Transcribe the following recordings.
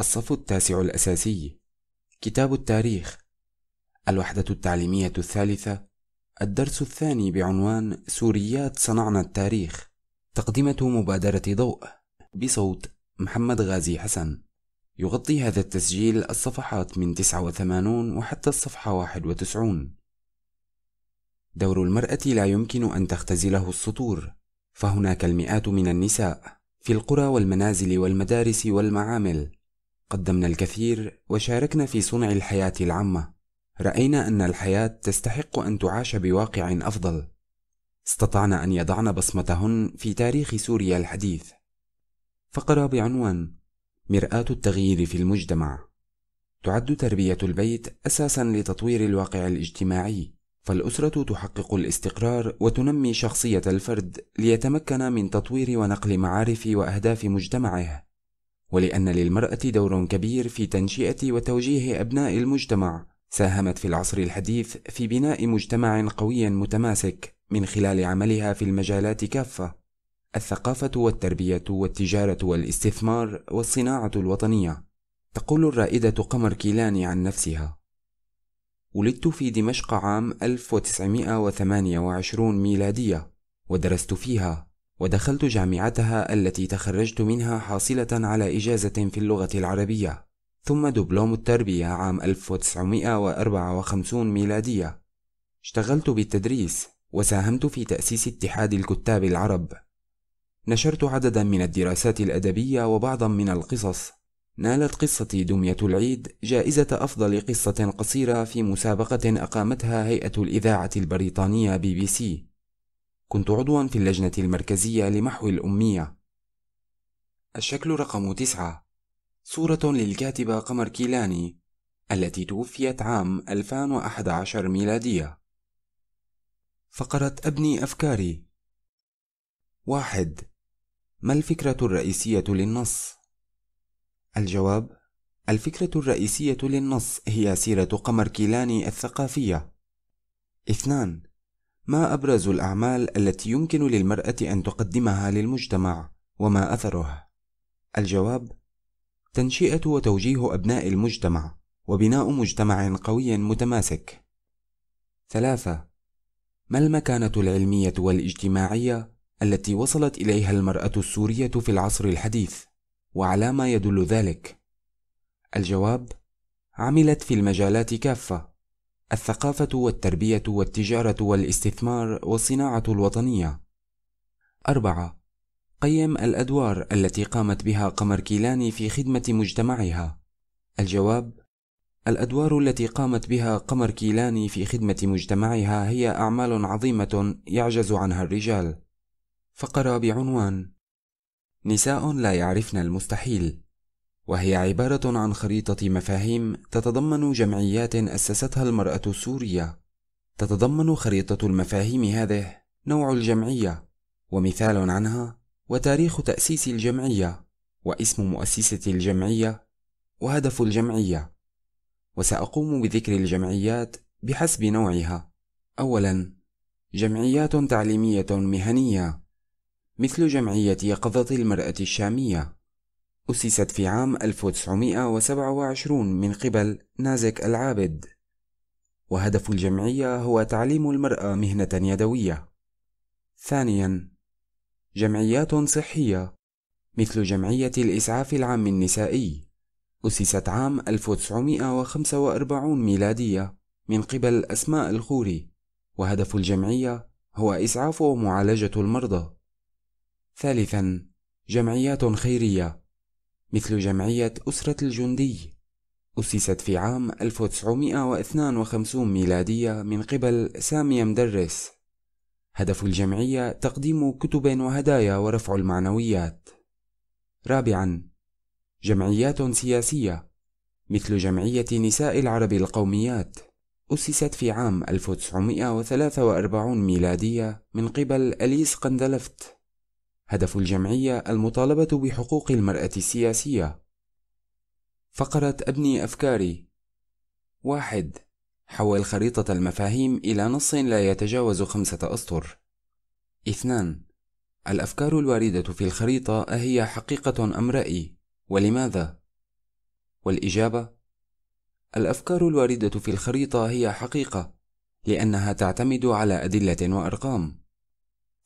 الصف التاسع الأساسي كتاب التاريخ الوحدة التعليمية الثالثة الدرس الثاني بعنوان سوريات صنعنا التاريخ تقدمة مبادرة ضوء بصوت محمد غازي حسن يغطي هذا التسجيل الصفحات من 89 وحتى الصفحة 91 دور المرأة لا يمكن أن تختزله السطور فهناك المئات من النساء في القرى والمنازل والمدارس والمعامل قدمنا الكثير وشاركنا في صنع الحياة العامة رأينا أن الحياة تستحق أن تعاش بواقع أفضل استطعنا أن يضعن بصمتهن في تاريخ سوريا الحديث فقرة بعنوان مرآة التغيير في المجتمع تعد تربية البيت أساسا لتطوير الواقع الاجتماعي فالأسرة تحقق الاستقرار وتنمي شخصية الفرد ليتمكن من تطوير ونقل معارف وأهداف مجتمعه ولأن للمرأة دور كبير في تنشئة وتوجيه أبناء المجتمع، ساهمت في العصر الحديث في بناء مجتمع قوي متماسك من خلال عملها في المجالات كافة، الثقافة والتربية والتجارة والاستثمار والصناعة الوطنية. تقول الرائدة قمر كيلاني عن نفسها: ولدت في دمشق عام 1928 ميلادية، ودرست فيها ودخلت جامعتها التي تخرجت منها حاصلة على إجازة في اللغة العربية ثم دبلوم التربية عام 1954 ميلادية اشتغلت بالتدريس وساهمت في تأسيس اتحاد الكتاب العرب نشرت عددا من الدراسات الأدبية وبعضا من القصص نالت قصتي دمية العيد جائزة أفضل قصة قصيرة في مسابقة أقامتها هيئة الإذاعة البريطانية بي بي سي كنت عضوا في اللجنة المركزية لمحو الأمية الشكل رقم تسعة صورة للكاتبة قمر كيلاني التي توفيت عام 2011 ميلادية فقرة أبني أفكاري واحد ما الفكرة الرئيسية للنص؟ الجواب الفكرة الرئيسية للنص هي سيرة قمر كيلاني الثقافية اثنان ما أبرز الأعمال التي يمكن للمرأة أن تقدمها للمجتمع وما أثره؟ الجواب: تنشئة وتوجيه أبناء المجتمع وبناء مجتمع قوي متماسك. ثلاثة ما المكانة العلمية والاجتماعية التي وصلت إليها المرأة السورية في العصر الحديث؟ وعلى ما يدل ذلك؟ الجواب: عملت في المجالات كافة الثقافة والتربية والتجارة والاستثمار والصناعة الوطنية. أربعة قيم الأدوار التي قامت بها قمر كيلاني في خدمة مجتمعها. الجواب: الأدوار التي قامت بها قمر كيلاني في خدمة مجتمعها هي أعمال عظيمة يعجز عنها الرجال. فقرة بعنوان: نساء لا يعرفن المستحيل. وهي عبارة عن خريطة مفاهيم تتضمن جمعيات أسستها المرأة السورية. تتضمن خريطة المفاهيم هذه نوع الجمعية، ومثال عنها، وتاريخ تأسيس الجمعية، واسم مؤسسة الجمعية، وهدف الجمعية. وسأقوم بذكر الجمعيات بحسب نوعها. أولاً: جمعيات تعليمية مهنية، مثل جمعية يقظة المرأة الشامية. أسست في عام 1927 من قبل نازك العابد وهدف الجمعية هو تعليم المرأة مهنة يدوية ثانيا جمعيات صحية مثل جمعية الإسعاف العام النسائي أسست عام 1945 ميلادية من قبل أسماء الخوري وهدف الجمعية هو إسعاف ومعالجة المرضى ثالثا جمعيات خيرية مثل جمعية أسرة الجندي أسست في عام 1952 ميلادية من قبل سامي مدرس هدف الجمعية تقديم كتب وهدايا ورفع المعنويات رابعا جمعيات سياسية مثل جمعية نساء العرب القوميات أسست في عام 1943 ميلادية من قبل أليس قندلفت هدف الجمعية المطالبة بحقوق المرأة السياسية فقرة أبني أفكاري واحد حول خريطة المفاهيم إلى نص لا يتجاوز خمسة أسطر اثنان الأفكار الواردة في الخريطة أهي حقيقة أم رأي ولماذا؟ والإجابة الأفكار الواردة في الخريطة هي حقيقة لأنها تعتمد على أدلة وأرقام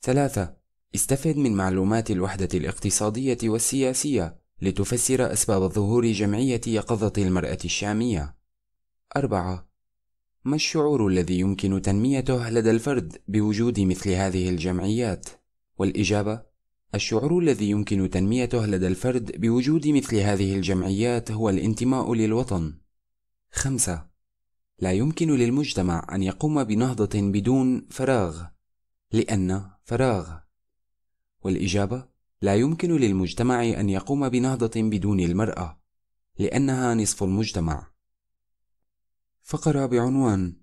ثلاثة استفد من معلومات الوحدة الاقتصادية والسياسية لتفسر أسباب ظهور جمعية يقظة المرأة الشامية. 4. ما الشعور الذي يمكن تنميته لدى الفرد بوجود مثل هذه الجمعيات؟ والإجابة: الشعور الذي يمكن تنميته لدى الفرد بوجود مثل هذه الجمعيات هو الانتماء للوطن. 5. لا يمكن للمجتمع أن يقوم بنهضة بدون فراغ، لأن فراغ والإجابة لا يمكن للمجتمع أن يقوم بنهضة بدون المرأة لأنها نصف المجتمع فقرة بعنوان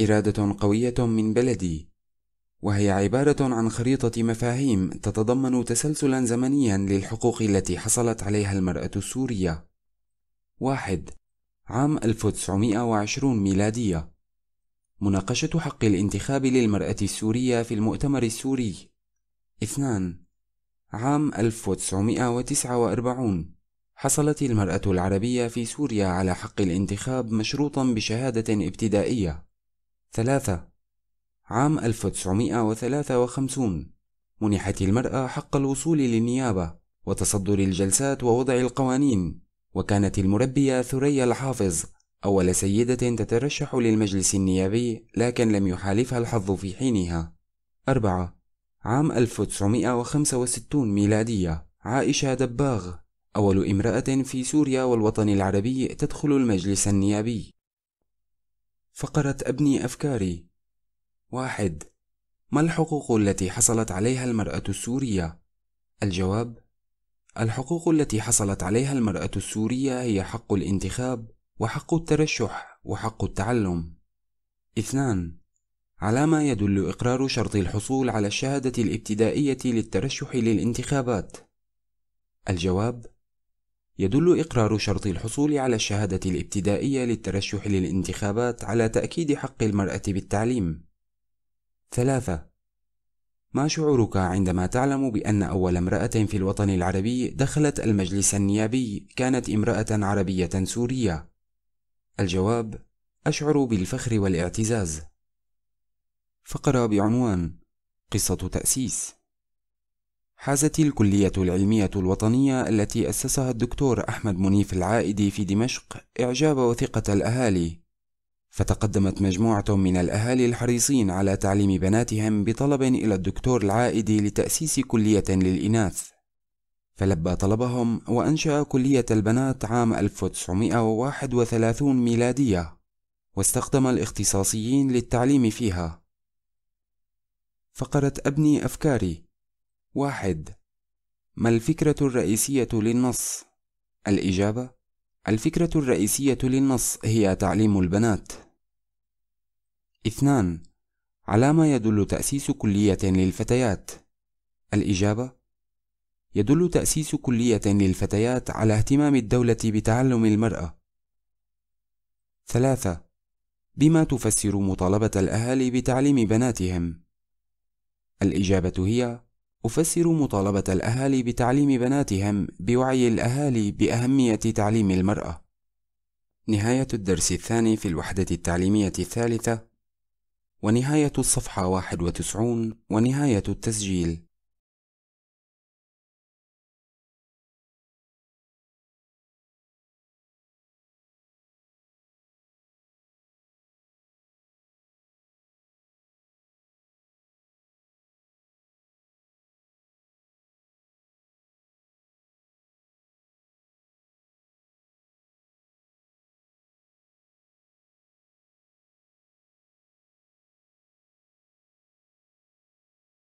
إرادة قوية من بلدي وهي عبارة عن خريطة مفاهيم تتضمن تسلسلا زمنيا للحقوق التي حصلت عليها المرأة السورية واحد عام 1920 ميلادية مناقشة حق الانتخاب للمرأة السورية في المؤتمر السوري 2. عام 1949 حصلت المرأة العربية في سوريا على حق الانتخاب مشروطا بشهادة ابتدائية. 3. عام 1953 منحت المرأة حق الوصول للنيابة وتصدر الجلسات ووضع القوانين، وكانت المربية ثريا الحافظ أول سيدة تترشح للمجلس النيابي لكن لم يحالفها الحظ في حينها. 4. عام 1965 ميلادية عائشة دباغ أول امرأة في سوريا والوطن العربي تدخل المجلس النيابي فقرة أبني أفكاري واحد ما الحقوق التي حصلت عليها المرأة السورية؟ الجواب الحقوق التي حصلت عليها المرأة السورية هي حق الانتخاب وحق الترشح وحق التعلم اثنان على ما يدل إقرار شرط الحصول على الشهادة الابتدائية للترشح للانتخابات. الجواب: يدل إقرار شرط الحصول على الشهادة الابتدائية للترشح للانتخابات على تأكيد حق المرأة بالتعليم. 3. ما شعورك عندما تعلم بأن أول امرأة في الوطن العربي دخلت المجلس النيابي كانت امرأة عربية سورية؟ الجواب: أشعر بالفخر والاعتزاز. فقرة بعنوان قصة تأسيس حازت الكلية العلمية الوطنية التي أسسها الدكتور أحمد منيف العائدي في دمشق إعجاب وثقة الأهالي فتقدمت مجموعة من الأهالي الحريصين على تعليم بناتهم بطلب إلى الدكتور العائدي لتأسيس كلية للإناث فلبى طلبهم وأنشأ كلية البنات عام 1931 ميلادية واستخدم الاختصاصيين للتعليم فيها فقرة أبني أفكاري واحد ما الفكرة الرئيسية للنص؟ الإجابة الفكرة الرئيسية للنص هي تعليم البنات اثنان على ما يدل تأسيس كلية للفتيات الإجابة يدل تأسيس كلية للفتيات على اهتمام الدولة بتعلم المرأة ثلاثة بما تفسر مطالبة الأهالي بتعليم بناتهم الإجابة هي أفسر مطالبة الأهالي بتعليم بناتهم بوعي الأهالي بأهمية تعليم المرأة. نهاية الدرس الثاني في الوحدة التعليمية الثالثة ونهاية الصفحة 91 ونهاية التسجيل